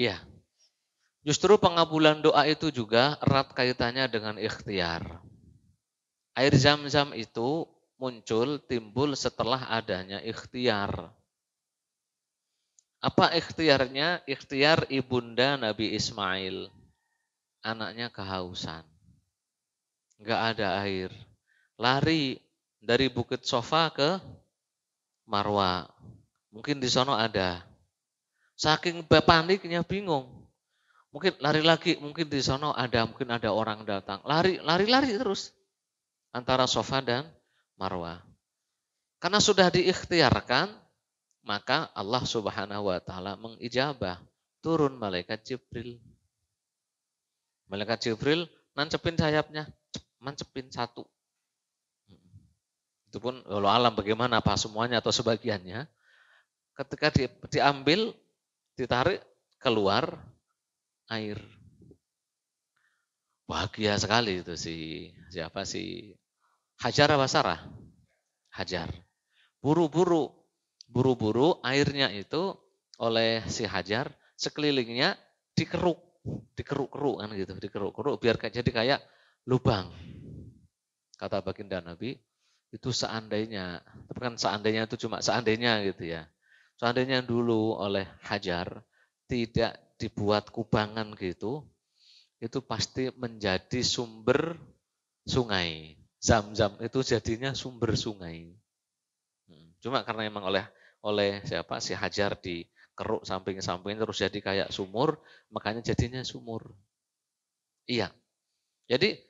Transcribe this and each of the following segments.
Iya. Justru pengabulan doa itu juga erat kaitannya dengan ikhtiar. Air zam-zam itu muncul, timbul setelah adanya ikhtiar. Apa ikhtiarnya? Ikhtiar ibunda Nabi Ismail. Anaknya kehausan. Enggak ada air. Lari dari Bukit Sofa ke Marwa. Mungkin di sana ada. Saking paniknya bingung. Mungkin lari lagi, mungkin di sana ada mungkin ada orang datang. Lari lari lari terus antara Sofa dan Marwah. Karena sudah diikhtiarkan, maka Allah Subhanahu wa taala mengijabah turun malaikat Jibril. Malaikat Jibril nancepin sayapnya, nancepin satu. Itu pun walau alam bagaimana apa semuanya atau sebagiannya. Ketika di, diambil ditarik keluar air. Bahagia sekali itu si siapa si Hajar apa Sarah? Hajar. Buru-buru, buru-buru airnya itu oleh si Hajar sekelilingnya dikeruk, dikeruk-keruk kan gitu, dikeruk-keruk biar kayak jadi kayak lubang. Kata baginda Nabi, itu seandainya, tapi kan seandainya itu cuma seandainya gitu ya. Seandainya dulu oleh Hajar tidak dibuat kubangan gitu, itu pasti menjadi sumber sungai. Zam-zam itu jadinya sumber sungai. Hmm, cuma karena emang oleh oleh siapa si Hajar di keruk samping-samping terus jadi kayak sumur, makanya jadinya sumur. Iya. Jadi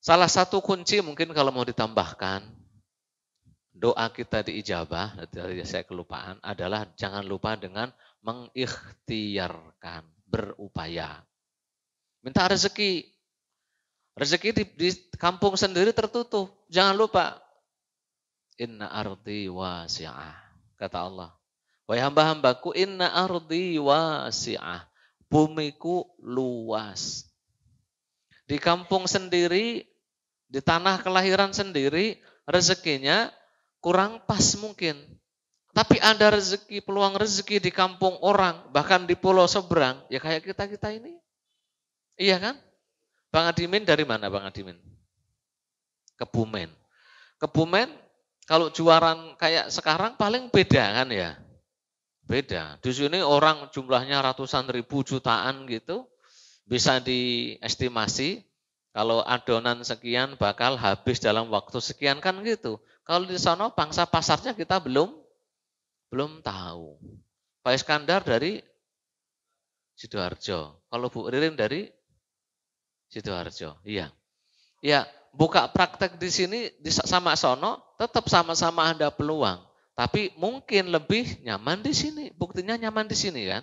salah satu kunci mungkin kalau mau ditambahkan doa kita diijabah, dari saya kelupaan, adalah jangan lupa dengan mengikhtiarkan, berupaya. Minta rezeki. Rezeki di, di kampung sendiri tertutup. Jangan lupa. Inna ardi wasi'ah. Kata Allah. Wahai hamba-hambaku, inna ardi wasi'ah. Bumiku luas. Di kampung sendiri, di tanah kelahiran sendiri, rezekinya kurang pas mungkin. Tapi ada rezeki, peluang rezeki di kampung orang, bahkan di pulau seberang, ya kayak kita-kita ini. Iya kan? Bang Adimin dari mana Bang Adimin? Kebumen. Kebumen kalau juaran kayak sekarang paling beda kan ya? Beda. Di sini orang jumlahnya ratusan ribu jutaan gitu, bisa diestimasi kalau adonan sekian bakal habis dalam waktu sekian kan gitu. Kalau di sana bangsa pasarnya kita belum belum tahu. Pak Iskandar dari Sidoarjo. Kalau Bu Ririn dari Sidoarjo. Iya. Iya, buka praktek di sini di sama sono tetap sama-sama ada peluang. Tapi mungkin lebih nyaman di sini. Buktinya nyaman di sini kan?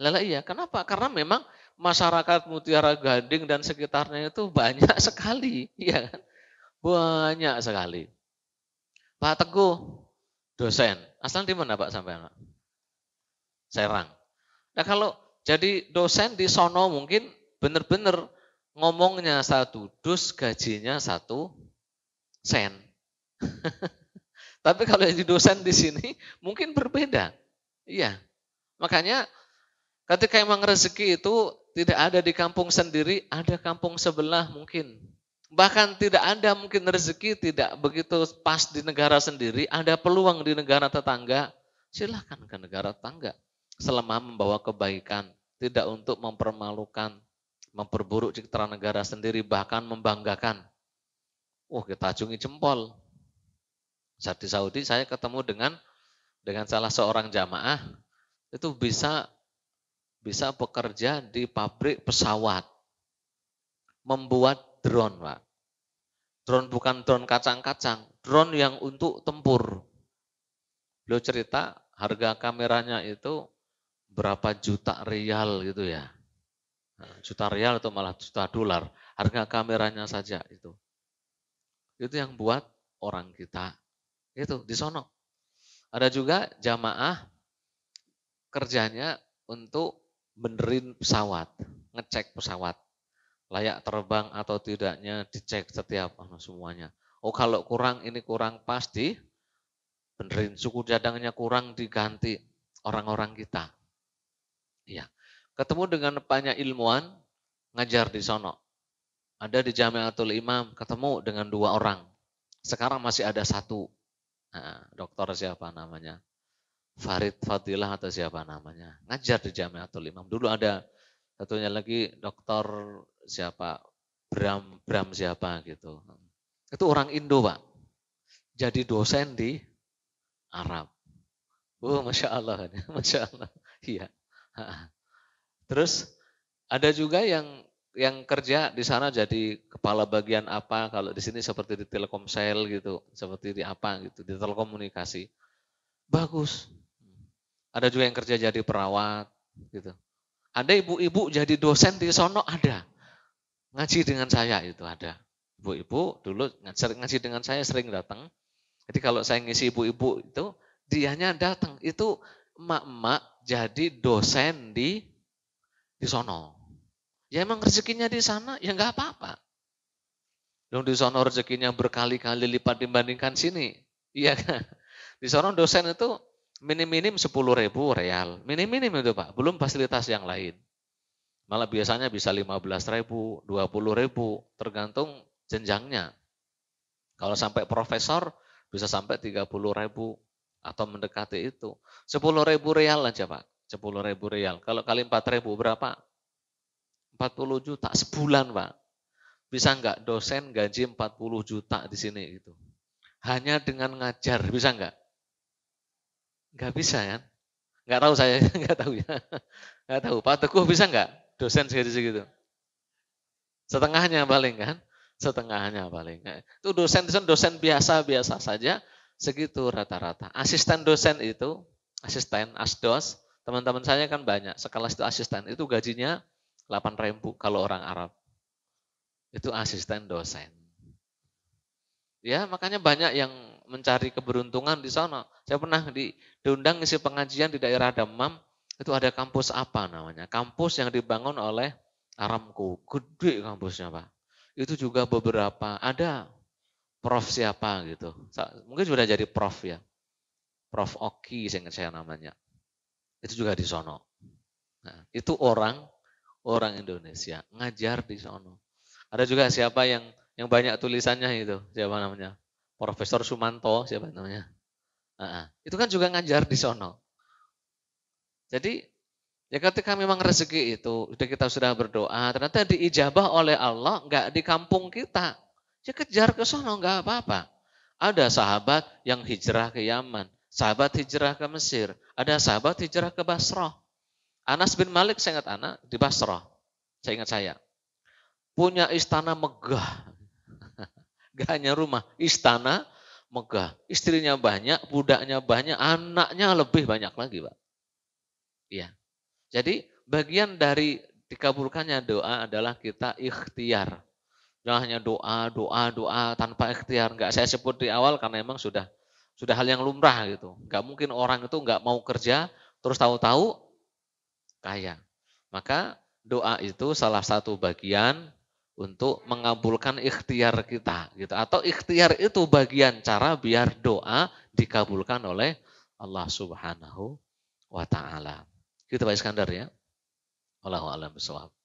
Lala iya. Kenapa? Karena memang masyarakat Mutiara Gading dan sekitarnya itu banyak sekali, ya kan? Banyak sekali. Pak Teguh, dosen. Asal di mana Pak sampai anak? Serang. Nah kalau jadi dosen di sono mungkin benar-benar ngomongnya satu dus, gajinya satu sen. Tapi kalau jadi dosen di sini mungkin berbeda. Iya. Makanya ketika emang rezeki itu tidak ada di kampung sendiri, ada kampung sebelah mungkin. Bahkan tidak ada mungkin rezeki tidak begitu pas di negara sendiri, ada peluang di negara tetangga, silahkan ke negara tetangga. Selama membawa kebaikan, tidak untuk mempermalukan, memperburuk citra negara sendiri, bahkan membanggakan. Wah, oh, kita acungi jempol. Saat di Saudi saya ketemu dengan dengan salah seorang jamaah itu bisa bisa bekerja di pabrik pesawat membuat drone, Pak. Drone bukan drone kacang-kacang, drone yang untuk tempur. Beliau cerita harga kameranya itu berapa juta rial gitu ya. Nah, juta rial atau malah juta dolar. Harga kameranya saja itu. Itu yang buat orang kita. Itu di sono. Ada juga jamaah kerjanya untuk benerin pesawat, ngecek pesawat layak terbang atau tidaknya dicek setiap anu semuanya. Oh kalau kurang ini kurang pasti benerin suku cadangnya kurang diganti orang-orang kita. Iya. Ketemu dengan banyak ilmuwan ngajar di sono. Ada di Jamiatul Imam ketemu dengan dua orang. Sekarang masih ada satu. Nah, dokter siapa namanya? Farid Fadilah atau siapa namanya? Ngajar di Jamiatul Imam. Dulu ada satunya lagi dokter siapa Bram Bram siapa gitu itu orang Indo pak jadi dosen di Arab oh masya Allah masya Allah iya terus ada juga yang yang kerja di sana jadi kepala bagian apa kalau di sini seperti di Telkomsel gitu seperti di apa gitu di telekomunikasi bagus ada juga yang kerja jadi perawat gitu ada ibu-ibu jadi dosen di sono ada. Ngaji dengan saya itu ada. Ibu-ibu dulu ngaji dengan saya sering datang. Jadi kalau saya ngisi ibu-ibu itu, dianya datang. Itu emak-emak jadi dosen di di sono. Ya emang rezekinya di sana, ya enggak apa-apa. Dong di sono rezekinya berkali-kali lipat dibandingkan sini. Iya kan? Di sono dosen itu minim-minim 10 ribu real. Minim-minim itu Pak, belum fasilitas yang lain. Malah biasanya bisa 15 ribu, 20 ribu, tergantung jenjangnya. Kalau sampai profesor bisa sampai 30 ribu atau mendekati itu. 10 ribu real aja Pak, 10 ribu real. Kalau kali 4 ribu berapa? 40 juta sebulan Pak. Bisa enggak dosen gaji 40 juta di sini itu? Hanya dengan ngajar, bisa enggak? Nggak bisa kan? Nggak tahu saya, nggak tahu ya. Nggak tahu. Pak Teguh bisa nggak? Dosen segitu-segitu. Setengahnya paling kan? Setengahnya paling. Nah, itu dosen-dosen dosen biasa-biasa saja segitu rata-rata. Asisten dosen itu, asisten, asdos, teman-teman saya kan banyak, sekelas itu asisten, itu gajinya 8 ribu kalau orang Arab. Itu asisten dosen. Ya, makanya banyak yang mencari keberuntungan di sana. Saya pernah di, diundang isi pengajian di daerah Damam, itu ada kampus apa namanya? Kampus yang dibangun oleh Aramco. Gede kampusnya, Pak. Itu juga beberapa ada prof siapa gitu. Mungkin sudah jadi prof ya. Prof Oki saya ingat saya namanya. Itu juga di sono. Nah, itu orang orang Indonesia ngajar di sono. Ada juga siapa yang yang banyak tulisannya itu siapa namanya Profesor Sumanto siapa namanya uh itu kan juga ngajar di sono jadi ya ketika memang rezeki itu sudah kita sudah berdoa ternyata diijabah oleh Allah nggak di kampung kita ya kejar ke sono nggak apa-apa ada sahabat yang hijrah ke Yaman sahabat hijrah ke Mesir ada sahabat hijrah ke Basrah Anas bin Malik saya ingat anak di Basrah saya ingat saya punya istana megah Gak hanya rumah, istana megah. Istrinya banyak, budaknya banyak, anaknya lebih banyak lagi, Pak. Iya. Jadi bagian dari dikabulkannya doa adalah kita ikhtiar. Jangan hanya doa, doa, doa tanpa ikhtiar. gak saya sebut di awal karena emang sudah sudah hal yang lumrah gitu. gak mungkin orang itu gak mau kerja terus tahu-tahu kaya. Maka doa itu salah satu bagian untuk mengabulkan ikhtiar kita gitu atau ikhtiar itu bagian cara biar doa dikabulkan oleh Allah Subhanahu wa taala. Gitu Pak Iskandar ya. Wallahu a'lam bishawab.